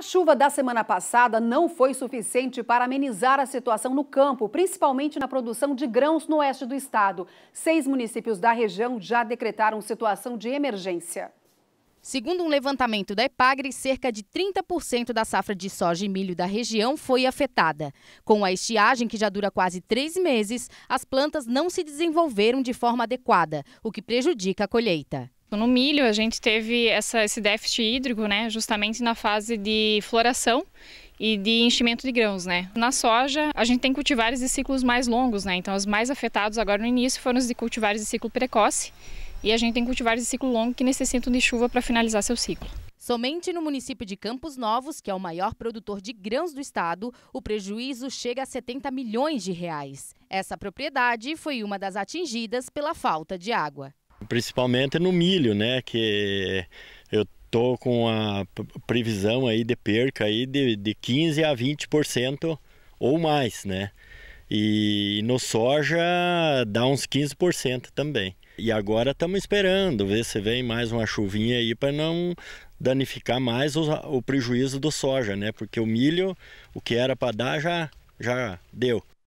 A chuva da semana passada não foi suficiente para amenizar a situação no campo, principalmente na produção de grãos no oeste do estado. Seis municípios da região já decretaram situação de emergência. Segundo um levantamento da Epagre, cerca de 30% da safra de soja e milho da região foi afetada. Com a estiagem, que já dura quase três meses, as plantas não se desenvolveram de forma adequada, o que prejudica a colheita. Tipo, no milho, a gente teve essa, esse déficit hídrico, né, justamente na fase de floração e de enchimento de grãos, né? Na soja, a gente tem cultivares de ciclos mais longos, né? Então, os mais afetados agora no início foram os de cultivares de ciclo precoce e a gente tem cultivares de ciclo longo que necessitam de chuva para finalizar seu ciclo. Somente no município de Campos Novos, que é o maior produtor de grãos do estado, o prejuízo chega a 70 milhões de reais. Essa propriedade foi uma das atingidas pela falta de água principalmente no milho, né? Que eu tô com a previsão aí de perca aí de, de 15 a 20% ou mais, né? E no soja dá uns 15% também. E agora estamos esperando ver se vem mais uma chuvinha aí para não danificar mais o, o prejuízo do soja, né? Porque o milho, o que era para dar já já deu.